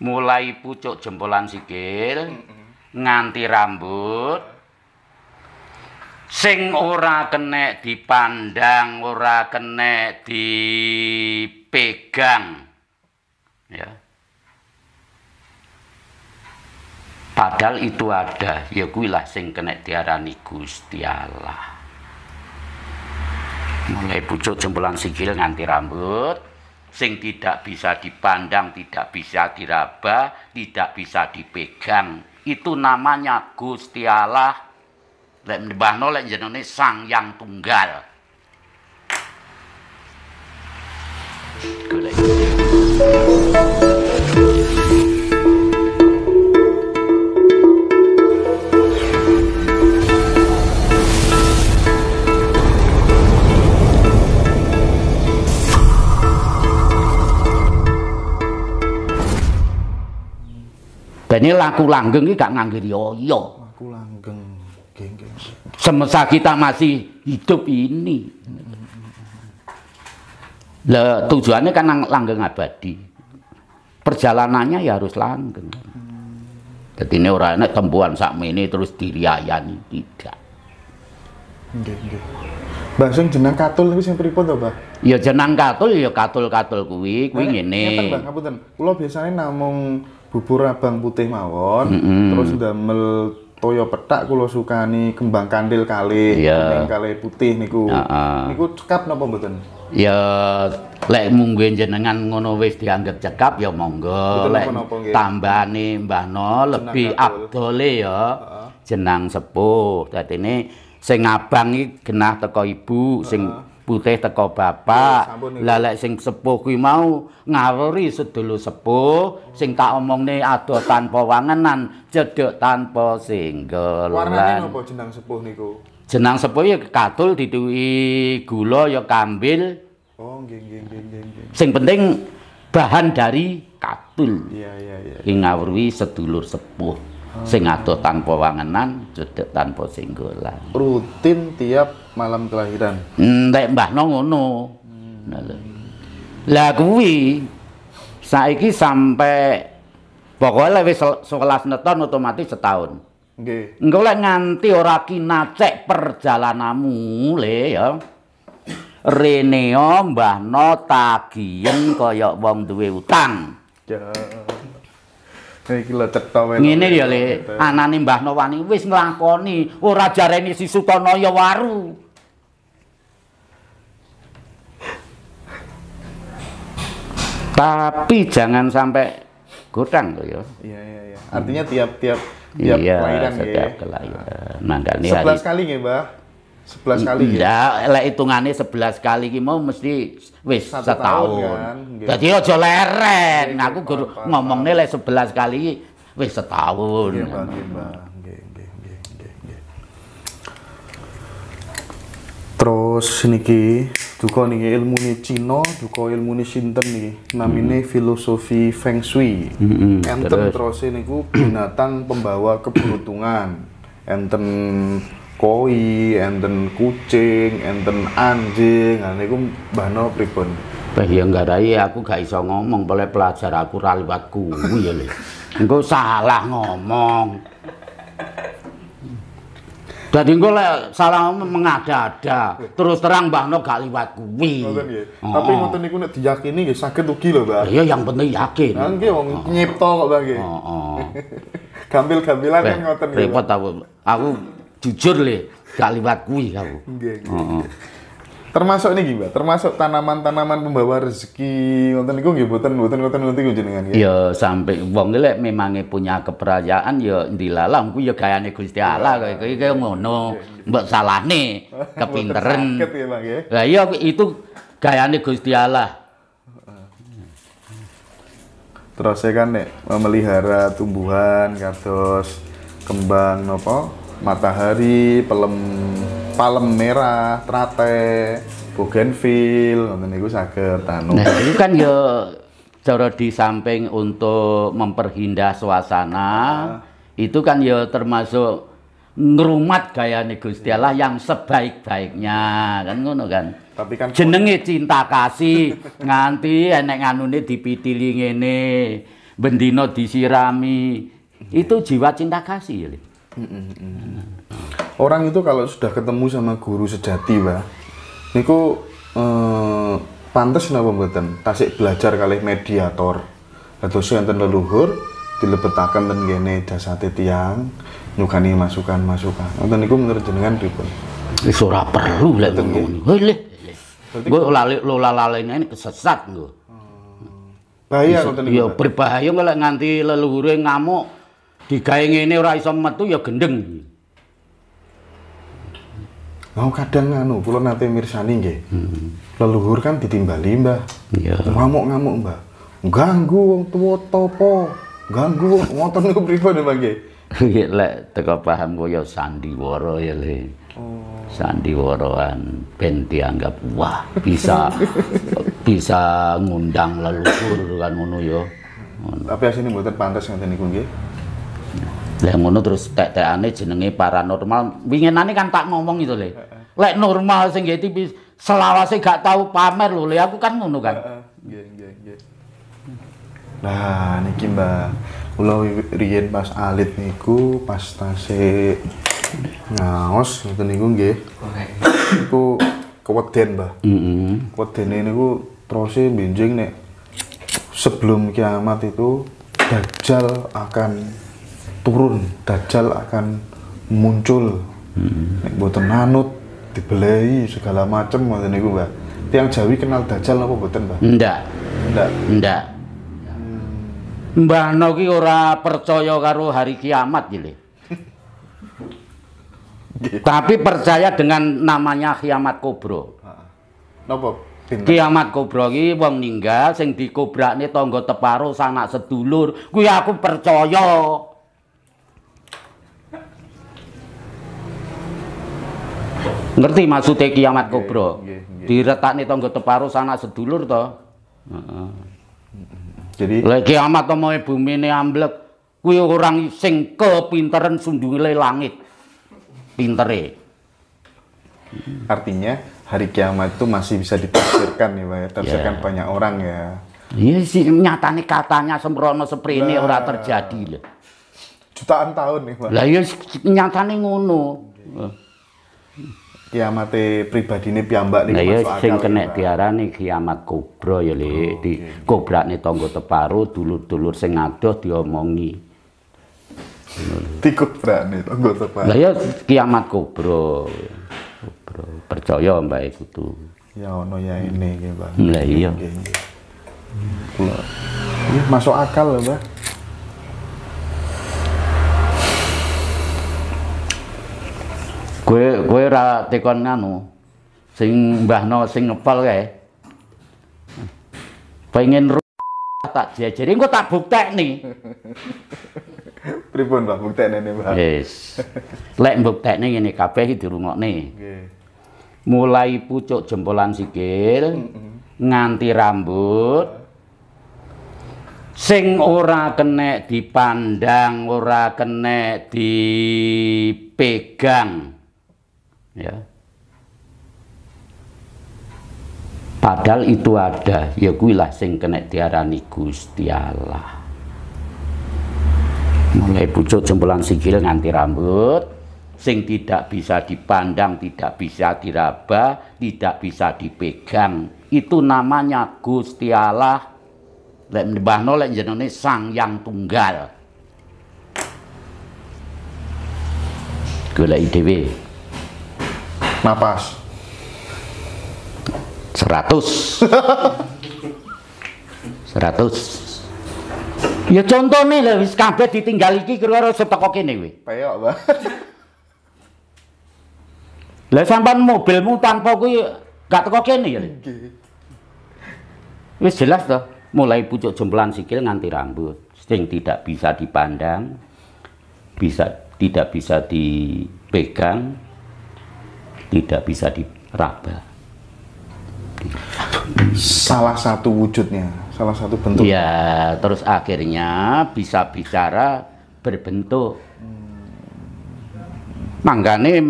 mulai pucuk jempolan sikil nganti rambut sing ora kenek dipandang ora kenek dipegang ya padahal itu ada ya kuilah sing kene diarani Gusti Allah mulai pucuk jempolan sikil nganti rambut sing tidak bisa dipandang, tidak bisa diraba, tidak bisa dipegang. Itu namanya Gusti Allah. Lek mbahno lek jenenge Sang Yang Tunggal. Golek. Bene laku langgeng iki gak nganggo riya. Laku langgeng. Geng-geng. Semasa kita masih hidup ini. Lah tujuannya kan langgeng abadi. Perjalanannya ya harus langgeng. Jadi ini orang enak tembuan sakmi ini terus diriayani tidak. Nggih, nggih. jenang katul kuwi yang pripun to, Mbak? Ya jenang katul ya katul-katul kuwi, kuwi eh, ngene. Ngeten, Mbah, Kula biasanya namung bubur abang putih mawon mm -hmm. terus damel toyo petak suka nih, kembang kandil kali yeah. kali putih niku uh -uh. niku cekap napa mboten ya lek mungguin jenengan ngono wis dianggap cekap ya monggo lek nih Mbah No lebih abdole ya uh -huh. jenang sepuh dadi sing abang iki genah teko ibu sing uh -huh putih teko bapak. Oh, lah sing sepuh kuwi mau ngawuri sedulur sepuh, sing tak omongne adoh tanpa wangenan, cedhek tanpa singgel. Warnane napa jenang sepuh niku? jenang sepuh ya katul dituwi gula ya kambil. Oh, nggih nggih nggih nggih. Sing penting bahan dari katul. Iya iya iya. Ki sedulur sepuh. Sing adoh tanpa wangenan, cedhek tanpa singgolan. Rutin tiap malam kelahiran. Entek mbahno ngono. Hmm. Nah, lah kuwi saiki sampai pokoknya lebih 11 neton otomatis setahun. Enggak Engko lek nganti ora kinacek perjalananmu le ya. Reneo mbahno tagiyen koyok wong duwe utang. Ya. Iki lho cetha wae. Ngene ya Le, anane Mbah Nowani wis nglakoni, ora jareni si sutono ya waru. Tapi jangan sampai gudang tuh ya. Iya iya iya. Artinya hmm. tiap-tiap tiap, tiap, iya, kelahiran ya. ya. kelahiran. Nah, 11 kali nggih, Mbah sebelas kali Nggak, ya. lek hitungane 11 kali ki mau mesti wis setahun. jadi kan? Dadi aja leren. aku guru ngomongnya lek 11 kali wis setahun. Nggih, Pak, Terus niki duka niki ilmu ni Cina, duka ilmu ni sinten niki. Namine hmm. filosofi Feng Shui. Hmm, Enten terus niku binatang pembawa keberuntungan. Enten koi, enten kucing, enten anjing, nah bano pribon. Bah yang ya ada iya, aku gak iso ngomong, boleh pelajar aku ralibat ya le. Engkau salah ngomong. Jadi engkau lek salah mengada-ada, terus terang Mbah No gak liwat kuwi. Oh. Tapi ngoten niku nek diyakini nggih sakit ugi lho, Mbah. Iya, yang penting yakin. Lah nggih wong nyipta kok, Mbah nggih. Heeh. Gampil-gampilan kan ngoten Repot aku. Aku jujur le gak liwat kuwi kamu Termasuk ini Mbak, termasuk tanaman-tanaman pembawa rezeki wonten niku nggih mboten mboten boten nanti niku jenengan nggih. Ya sampai wong lek memang punya keperayaan ya ndilalah kuwi ya gayane Gusti Allah kaya kaya kaya ngono. Mbok salahne kepinteren. Ya, lah iya itu gayane Gusti Allah. Terus saya kan nek memelihara tumbuhan kados kembang nopo matahari, pelem palem merah, trate, bougainville, ngoten niku saged tanu. Nah, itu kan ya cara di samping untuk memperhindah suasana, nah. itu kan ya termasuk ngerumat gaya Gusti iya. Allah yang sebaik-baiknya kan ngono kan tapi kan jenenge cinta kasih nganti enek nih dipitili nih, bendino disirami iya. itu jiwa cinta kasih ya Orang itu kalau sudah ketemu sama guru sejati, Pak, niku eh, pantes napa mboten? Tasik belajar kali mediator. Dados enten leluhur dilebetaken ten kene jasate tiang nyukani masukan-masukan. dan niku menurut jenengan pripun? Wis ora perlu lek ngono. Lih. Gue lali lola lalene kesesat nggo. Hmm. Bahaya ngoten iya, niku. Ya berbahaya lek nganti yang ngamuk digawe ini ora iso metu ya gendeng. Mau kadang anu pulau nate mirsani nggih. Hmm. Leluhur kan ditimbali, Mbah. Iya. Ngamuk-ngamuk, Mbah. Ganggu wong tua topo. Ganggu motor nih pribadi Mbah nggih? Nggih, lek teko paham ya sandiworo ya, Le. Oh. Sandiworoan ben dianggap wah bisa bisa ngundang leluhur kan ngono ya. Tapi asini mboten pantes ngoten niku nggih. Lah ngono terus tek-tekane jenenge paranormal. Wingenane kan tak ngomong itu le. Lek normal sing nggih tipis selawase gak tau pamer lho. Aku kan ngono kan. Nggih, nggih, nggih. Nah, niki Mbak, kula riyen pas alit niku pas tase ngaos ngoten niku nggih. Niku keweden, Mbak. Heeh. Wedene niku terose benjing nek sebelum kiamat itu dajal akan turun dajjal akan muncul hmm. nek boten anut dibelai segala macem ngoten niku Mbak tiang Jawi kenal dajjal apa boten Mbak ndak ndak ndak hmm. Mbah No ki ora percaya karo hari kiamat gile tapi percaya dengan namanya kiamat kobra, napa Kiamat kobra iki wong ninggal sing dikobrakne tangga teparo sanak sedulur kuwi aku percaya. Ngerti maksudnya kiamat yeah, kubro? Yeah, yeah. nih tonggo teparu sana sedulur toh Jadi lek kiamat mau bumi ini amblek kuwi orang sing sundung le langit. Pintere. Artinya hari kiamat itu masih bisa ditafsirkan nih Pak. Ya. yeah. banyak orang ya. Iya sih nyatane katanya sembrono ini nah, orang terjadi lah Jutaan tahun nih, Pak. Lah iya nyatane ngono. Okay. Kiamat e pribadine piyambak niku iya, masuk akal. sing kena nih kiamat kobra ya Le. Oh, di okay. kobrakne tangga teparo dulur-dulur sing ngadoh diomongi. Dikobrakne Tonggo teparu. Nah ya kiamat kobra. Kobra. Percaya Mbak itu tuh. Ya ono ya ini nggih, Mbak. Lah iya. iya. Masuk akal lho, Mbak. gue gue ora tekon nganu. Sing mbahno sing ngepal kae. Pengen tak jajari engko tak buktekni. Pripun Pak buktekne ne Pak? Yes. Lek buktekne ngene kabeh iki dirungokne. Nggih. Mulai pucuk jempolan sikil nganti rambut sing ora kene dipandang, ora kene dipegang ya padahal itu ada ya kuilah sing kena diarani Gusti Allah mulai pucuk jempolan sikil nganti rambut sing tidak bisa dipandang tidak bisa diraba tidak bisa dipegang itu namanya Gusti Allah lek mbahno lek jenenge Sang Yang Tunggal golek dhewe napas 100 100 ya contoh nih lah wis kabeh ditinggal iki kira-kira seteko kene kuwi peyok Mbak lah sampean mobilmu tanpa kuwi gak teko kene ya wis jelas toh mulai pucuk jemplan sikil nganti rambut sing tidak bisa dipandang bisa tidak bisa dipegang tidak bisa diraba. Salah satu wujudnya, salah satu bentuk. Ya, terus akhirnya bisa bicara berbentuk. Manggane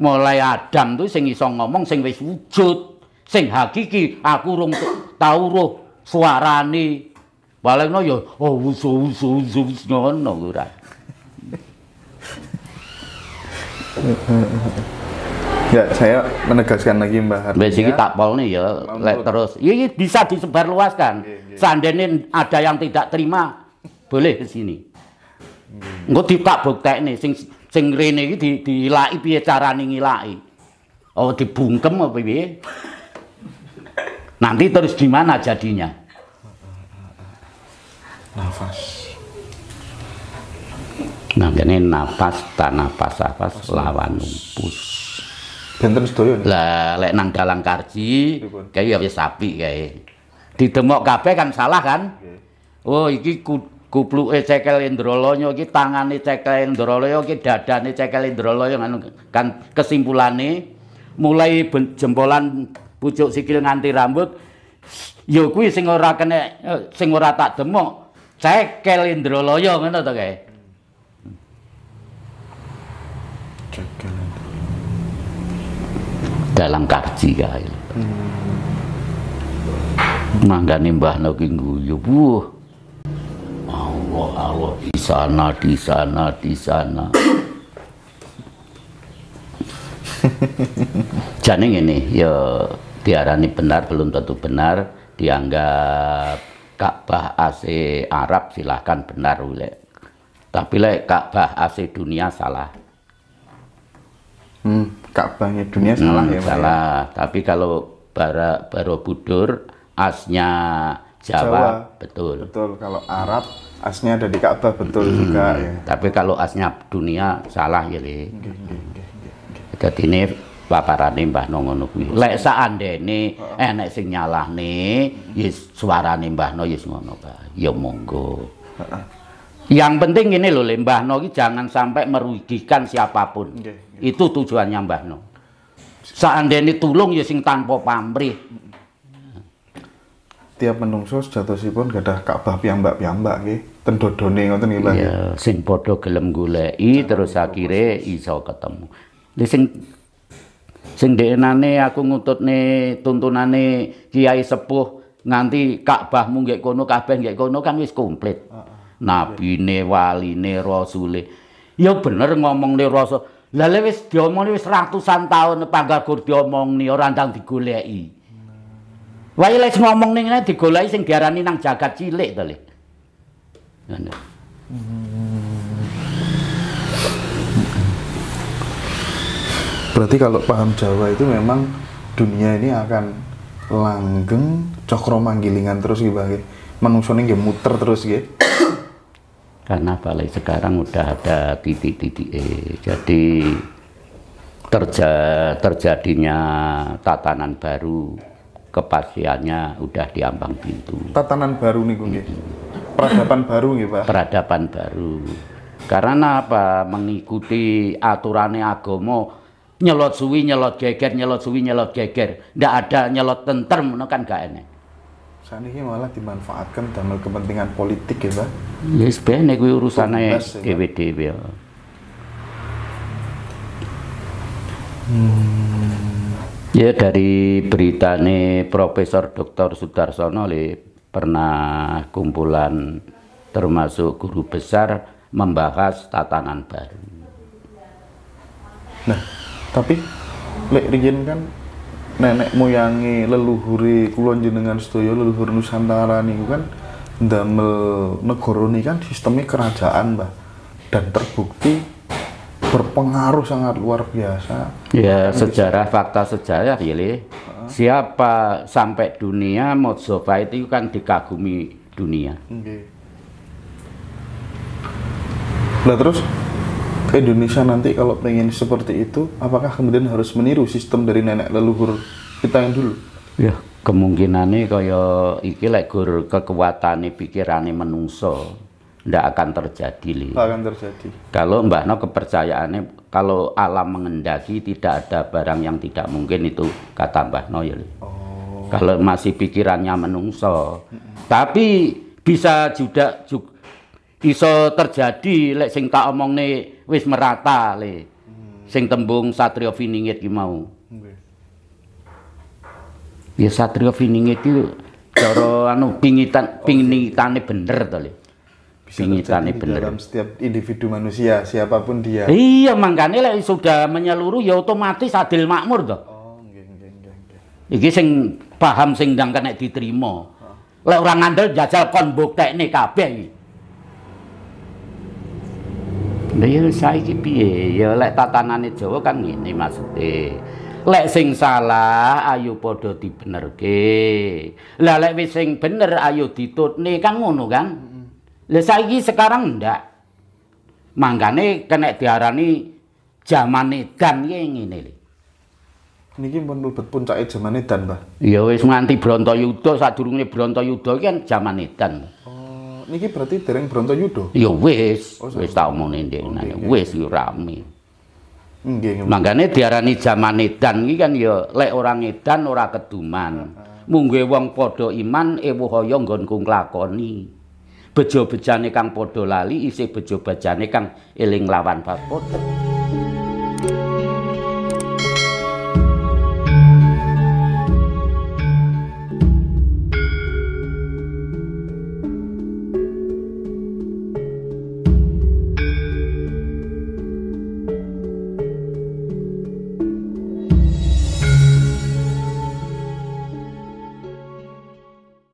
mulai Adam tuh sing iso ngomong sing wis wujud, sing hakiki aku rung tau roh suarane. Walekno ya oh usu usu usu ngono ora. Ya, saya menegaskan lagi Mbak Hartinya. Basic tak pol ya, lek terus. Ini bisa disebarluaskan. luaskan. Iya, iya. ada yang tidak terima, boleh ke sini. Hmm. Engko ditak buktekne sing sing rene iki di diilaki piye carane ngilaki. Oh, dibungkem apa piye? Nanti terus di jadinya? Nafas. Nah, ini nafas, tanah nafas, nafas, lawan lupus. Benten sedoyo. Lah lek nang dalang karji, kae ya wis sapi kae. Didemok kabeh kan salah kan? Oh, iki ku, kupluke cekel Indralaya iki tangane cekel Indralaya iki dadane cekel Indralaya kan kan kesimpulane mulai jempolan pucuk sikil nganti rambut ya kuwi sing ora kene eh, sing ora tak demok cekel Indralaya ngono to kae. dalang karji kae. Hmm. Gitu. Manggane Mbah Noki guyu. Wah. Allah Allah di sana di sana di sana. Jane ngene ya diarani benar belum tentu benar, dianggap Ka'bah AC Arab silahkan benar oleh tapi lek Ka'bah AC dunia salah. Hmm. Ka'bahnya dunia salah hmm, ya Pak ya? salah ya? tapi kalau bara Barobudur asnya Jawa, Jawa betul betul kalau Arab asnya ada di Ka'bah betul hmm, juga ya tapi kalau asnya dunia salah ya Le jadi ini paparane Mbah Nono kuwi lek saandene enek sing nyalahne ya suarane Mbah Nono ya ngono ya monggo yang penting ini loh Mbah Nono jangan sampai merugikan siapapun itu tujuannya Mbah No. Seandainya tulung ya sing tanpa pamrih. Tiap menungso sejatosipun gadah Ka'bah piyambak-piyambak nggih. Ten dodone ngoten nggih Mbah. Iya, sing padha gelem goleki terus akhire iso ketemu. Lha sing sing deknane aku ngututne tuntunane Kiai Sepuh nganti Ka'bah munggek kono kabeh nggek kono kan wis komplit. Nabine, waline, rasule. Ya bener ngomongne rasul Lha wis diomongi wis ratusan tahun panggal gur diomongni ora ndang digoleki. Wae lek ngomong nih nih digoleki sing diarani nang jagat cilik to, Berarti kalau paham Jawa itu memang dunia ini akan langgeng cokro manggilingan terus gitu, Manusia Manungsane nggih muter terus gitu karena balai sekarang udah ada titik-titik eh. jadi terja, terjadinya tatanan baru kepastiannya udah diambang pintu tatanan baru nih gue peradaban baru nih pak peradaban baru karena apa mengikuti aturannya agomo nyelot suwi nyelot geger nyelot suwi nyelot geger ndak ada nyelot tentrem kan gak enak ini malah dimanfaatkan dalam kepentingan politik ya, Pak. Ya sebenarnya kuwi urusannya ya, dhewe ya. Hmm. Ya dari berita nih Profesor Dr. Sudarsono li, pernah kumpulan termasuk guru besar membahas tatanan baru. Nah, tapi Lek Rijen kan nenek moyangi leluhuri kulon jenengan sedaya leluhur nusantara nih, kan damel negara ini kan sistemnya kerajaan mbak dan terbukti berpengaruh sangat luar biasa ya sejarah fakta sejarah pilih ya, siapa sampai dunia Mozofa itu kan dikagumi dunia okay. nah terus Indonesia nanti kalau pengen seperti itu, apakah kemudian harus meniru sistem dari nenek leluhur kita yang dulu? Ya, kemungkinan ini kaya iki lek gur kekuatane pikirane menungso ndak akan terjadi li. akan terjadi. Kalau Mbak No kepercayaannya kalau alam mengendaki tidak ada barang yang tidak mungkin itu kata Mbak No ya. Oh. Kalau masih pikirannya menungso. Mm -hmm. Tapi bisa juga, juga iso terjadi lek sing tak omongne wis merata le. Hmm. Sing tembung Satrio Viningit ki mau. Nggih. Okay. Ya Satrio Viningit ki cara anu pingitan okay. Oh, pingitane bener to le. Bisa pingitane bener. Dalam setiap individu manusia, siapapun dia. Iya, makanya lek sudah menyeluruh ya otomatis adil makmur to. Oh, nggih nggih nggih. Iki sing paham sing ndang kena diterima. Oh. Lek ora ngandel jajal kon mbuktekne kabeh iki. Lha iya, saiki piye? Ya lek tatanane Jawa kan ngene maksude. Lek sing salah ayo padha dibenerke. Lah lek wis sing bener ayo ditutne kan ngono kan. Lah saiki sekarang ndak. Mangkane kena diarani jaman edan ki ngene lho. Niki pun mlebet puncake jaman edan, Mbah. Ya wis nganti Brontayuda sadurunge Brontayuda iki kan jaman edan. niki berarti dereng Bronto Yudo. Ya wis, oh, wis tak omongne ndek oh, nang wis yo rame. Nggih, nggih. Mangkane diarani jaman edan iki kan ya lek ora edan ora keduman. Mungge wong padha iman ewuh kaya nggonku nglakoni. Bejo bejane kang padha lali isih bejo bejane kang eling lawan bapak.